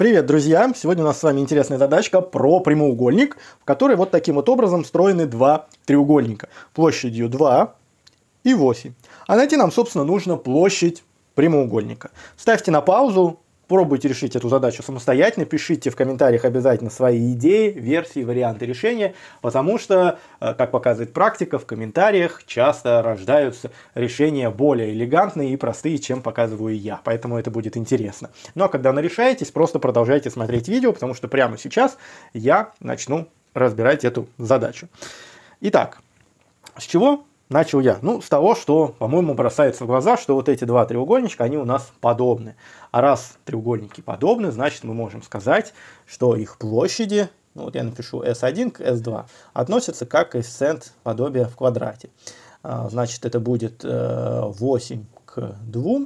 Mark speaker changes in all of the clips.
Speaker 1: Привет, друзья! Сегодня у нас с вами интересная задачка про прямоугольник, в которой вот таким вот образом встроены два треугольника площадью 2 и 8. А найти нам, собственно, нужно площадь прямоугольника. Ставьте на паузу, Пробуйте решить эту задачу самостоятельно, пишите в комментариях обязательно свои идеи, версии, варианты решения, потому что, э, как показывает практика, в комментариях часто рождаются решения более элегантные и простые, чем показываю я, поэтому это будет интересно. Но ну, а когда нарешаетесь, просто продолжайте смотреть видео, потому что прямо сейчас я начну разбирать эту задачу. Итак, с чего начал я? Ну, с того, что, по-моему, бросается в глаза, что вот эти два треугольничка, они у нас подобны. А раз треугольники подобны, значит мы можем сказать, что их площади, ну вот я напишу S1 к S2, относятся как коэффициент подобия в квадрате. А, значит, это будет 8 э, к 2,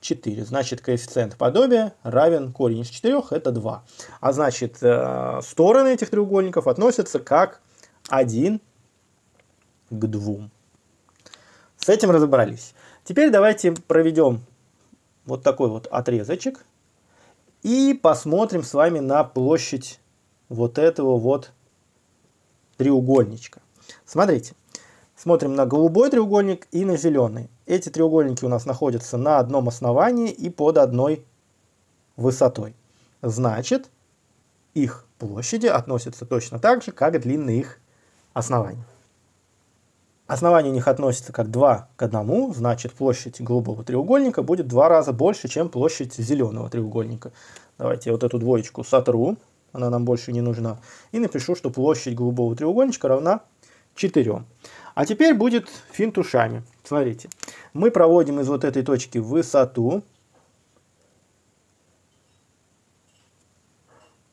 Speaker 1: 4. Значит, коэффициент подобия равен корень из 4, это 2. А значит, э, стороны этих треугольников относятся как 1 к 2. С этим разобрались. Теперь давайте проведем вот такой вот отрезочек и посмотрим с вами на площадь вот этого вот треугольничка. Смотрите, смотрим на голубой треугольник и на зеленый. Эти треугольники у нас находятся на одном основании и под одной высотой. Значит, их площади относятся точно так же, как длины их оснований. Основание у них относится как 2 к 1, значит площадь голубого треугольника будет два раза больше, чем площадь зеленого треугольника. Давайте я вот эту двоечку сотру, она нам больше не нужна, и напишу, что площадь голубого треугольничка равна 4. А теперь будет финт ушами. Смотрите, мы проводим из вот этой точки высоту.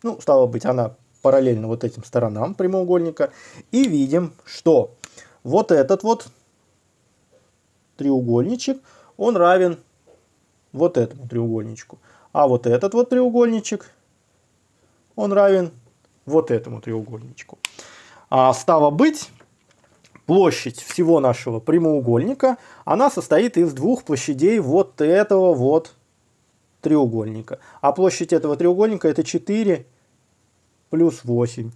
Speaker 1: Ну, стало быть, она параллельно вот этим сторонам прямоугольника. И видим, что вот этот вот треугольничек, он равен вот этому треугольничку. А вот этот вот треугольничек, он равен вот этому треугольничку. А стало быть, площадь всего нашего прямоугольника, она состоит из двух площадей вот этого вот треугольника. А площадь этого треугольника это 4 плюс 8.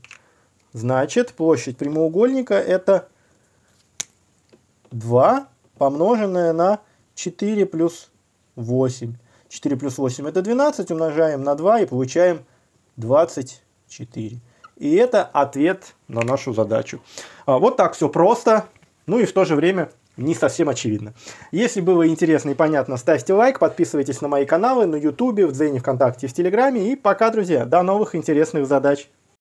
Speaker 1: Значит, площадь прямоугольника это 2 помноженное на 4 плюс 8. 4 плюс 8 это 12, умножаем на 2 и получаем 24. И это ответ на нашу задачу. А, вот так все просто, ну и в то же время не совсем очевидно. Если было интересно и понятно, ставьте лайк, подписывайтесь на мои каналы на YouTube, в Дзене, ВКонтакте, в Телеграме. И пока, друзья, до новых интересных задач!